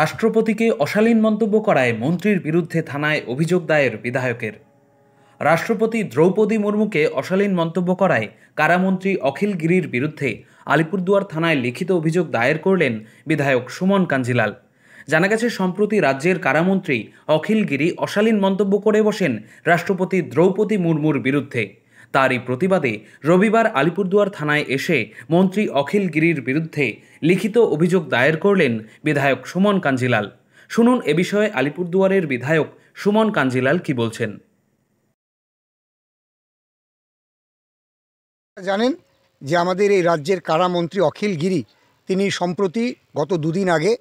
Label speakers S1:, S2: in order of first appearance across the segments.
S1: রাষ্ট্রপতিকে অশালীন মন্তব্য করায় মন্ত্রীর বিরুদ্ধে থানায় অভিযোগ দায়ের বিধায়কের রাষ্ট্রপতি দ্রৌপদী মুর্মুকে অশালীন মন্তব্য করায় কারামন্ত্রী অখিল গিরির বিরুদ্ধে আলিপুরদুয়ার থানায় লিখিত অভিযোগ দায়ের করলেন বিধায়ক সুমন কাঞ্জিলাল জানা গেছে সম্প্রতি রাজ্যের কারামন্ত্রী অখিল গিরি অশালীন মন্তব্য করে বসেন রাষ্ট্রপতি দ্রৌপদী মুর্মুর বিরুদ্ধে তার এই প্রতিবাদে রবিবার আলিপুরদুয়ার থানায় এসে মন্ত্রী অখিল গিরির বিরুদ্ধে লিখিত অভিযোগ দায়ের করলেন বিধায়ক সুমন কাঞ্জিলাল শুনুন এ বিষয়ে আলিপুরদুয়ারের বিধায়ক সুমন কাঞ্জিলাল কি বলছেন
S2: জানেন যে আমাদের এই রাজ্যের কারামন্ত্রী অখিল গিরি তিনি সম্প্রতি গত দুদিন আগে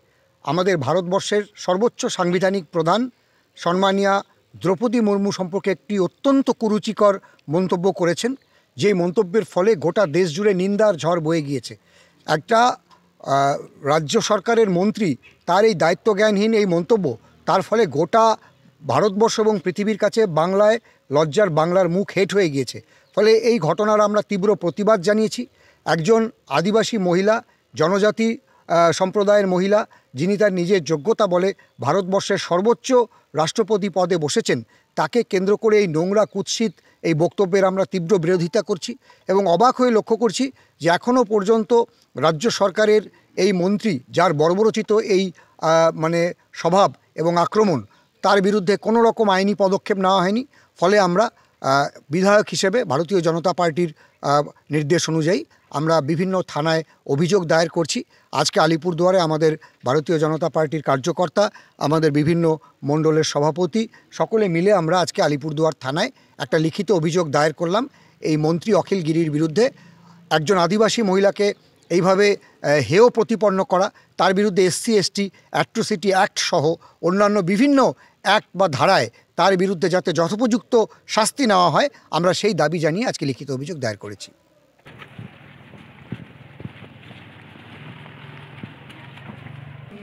S2: আমাদের ভারতবর্ষের সর্বোচ্চ সাংবিধানিক প্রধান সম্মানিয়া দ্রৌপদী মুর্মু সম্পর্কে একটি অত্যন্ত কুরুচিকর মন্তব্য করেছেন যে মন্তব্যের ফলে গোটা দেশ জুড়ে নিন্দার ঝড় বয়ে গিয়েছে একটা রাজ্য সরকারের মন্ত্রী তার এই দায়িত্বজ্ঞানহীন এই মন্তব্য তার ফলে গোটা ভারতবর্ষ এবং পৃথিবীর কাছে বাংলায় লজ্জার বাংলার মুখ হেট হয়ে গিয়েছে ফলে এই ঘটনার আমরা তীব্র প্রতিবাদ জানিয়েছি একজন আদিবাসী মহিলা জনজাতি সম্প্রদায়ের মহিলা যিনি তার নিজের যোগ্যতা বলে ভারতবর্ষের সর্বোচ্চ রাষ্ট্রপতি পদে বসেছেন তাকে কেন্দ্র করে এই নোংরা কুৎসিত এই বক্তব্যের আমরা তীব্র বিরোধিতা করছি এবং অবাক হয়ে লক্ষ্য করছি যে এখনও পর্যন্ত রাজ্য সরকারের এই মন্ত্রী যার বর্বরচিত এই মানে স্বভাব এবং আক্রমণ তার বিরুদ্ধে কোনো রকম আইনি পদক্ষেপ নেওয়া হয়নি ফলে আমরা বিধায়ক হিসেবে ভারতীয় জনতা পার্টির নির্দেশ অনুযায়ী আমরা বিভিন্ন থানায় অভিযোগ দায়ের করছি আজকে আলিপুরদুয়ারে আমাদের ভারতীয় জনতা পার্টির কার্যকর্তা আমাদের বিভিন্ন মণ্ডলের সভাপতি সকলে মিলে আমরা আজকে আলিপুরদুয়ার থানায় একটা লিখিত অভিযোগ দায়ের করলাম এই মন্ত্রী অখিল গিরির বিরুদ্ধে একজন আদিবাসী মহিলাকে এইভাবে হেয় প্রতিপন্ন করা তার বিরুদ্ধে এসসি এসটি অ্যাট্রোসিটি অ্যাক্ট সহ অন্যান্য বিভিন্ন অ্যাক্ট বা ধারায় তার বিরুদ্ধে যাতে যথোপযুক্ত শাস্তি নেওয়া হয় আমরা সেই দাবি জানিয়ে আজকে লিখিত অভিযোগ দায়ের করেছি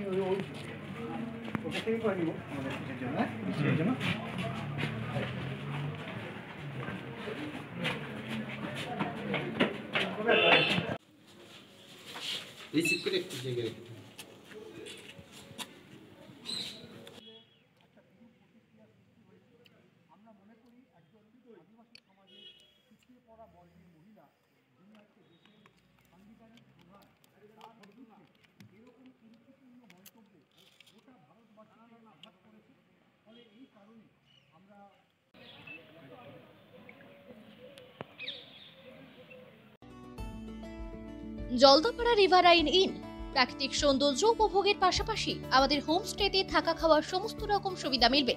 S2: ওই ওকে থেকে করে
S3: জন্য
S1: রিসিভ করে একটু জায়গায় রেখে
S2: পড়া বর্গের কারণে আমরা
S3: জলদাপাড়া রিভারাইন ইন প্রাকৃতিক সৌন্দর্য উপভোগের পাশাপাশি আমাদের হোমস্টেতে থাকা খাওয়ার সমস্ত রকম সুবিধা মিলবে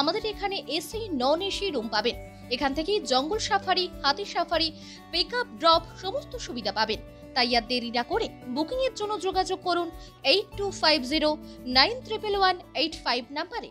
S3: আমাদের এখানে এসি নন এসি রুম পাবেন এখান থেকে জঙ্গল সাফারি হাতি সাফারি পিক আপ ড্রপ সমস্ত সুবিধা পাবেন তাই আর দেরি না করে বুকিংয়ের জন্য যোগাযোগ করুন eight two five zero nine triple one eight five নাম্বারে